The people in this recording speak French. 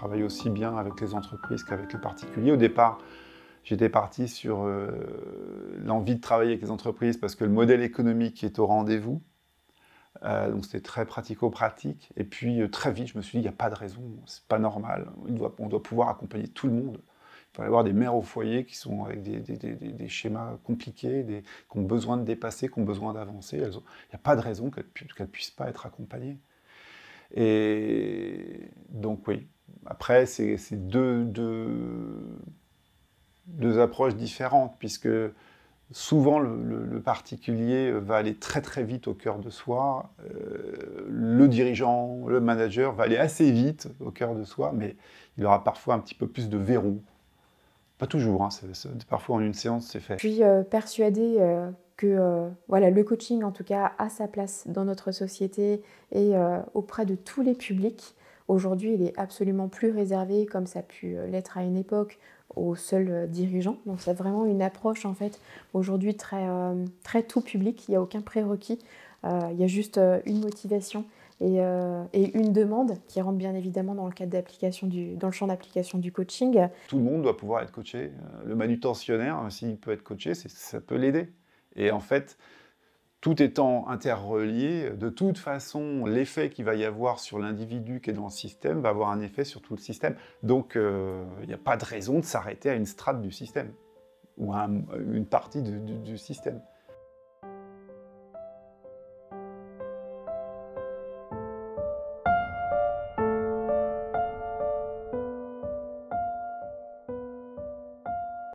travaille aussi bien avec les entreprises qu'avec le particulier. Au départ, j'étais parti sur euh, l'envie de travailler avec les entreprises parce que le modèle économique est au rendez-vous. Euh, donc c'était très pratico-pratique. Et puis euh, très vite, je me suis dit, il n'y a pas de raison, c'est pas normal. On doit, on doit, pouvoir accompagner tout le monde. Il peut y avoir des mères au foyer qui sont avec des, des schémas compliqués, qui ont besoin de dépasser, qui ont besoin d'avancer. Il n'y a pas de raison qu'elles ne puissent pas être accompagnées. Et donc oui, après, c'est deux, deux, approches différentes, puisque souvent le, particulier euh, va aller très très vite au cœur de soi, euh, le dirigeant, le manager va aller assez vite au cœur de soi, mais il aura parfois un petit peu plus de verrou. Pas toujours, hein, parfois en une séance c'est fait. Je suis euh, persuadée que voilà, le coaching en tout cas a sa place dans notre société et auprès de tous les publics. Aujourd'hui, il est absolument plus réservé, comme ça a pu euh, l'être à une époque, aux seuls euh, dirigeants. Donc, c'est vraiment une approche, en fait, aujourd'hui très, euh, très tout public. Il n'y a aucun prérequis. il y a juste une motivation et, une demande qui rentre bien évidemment dans le cadre d'application du, dans le champ d'application du coaching. Tout le monde doit pouvoir être coaché. Le manutentionnaire, hein, s'il peut être coaché, ça peut l'aider. Et en fait, tout étant interrelié, de toute façon, l'effet qu'il va y avoir sur l'individu qui est dans le système va avoir un effet sur tout le système. Donc, euh, il n'y a pas de raison de s'arrêter à une strate du système ou à une partie du système.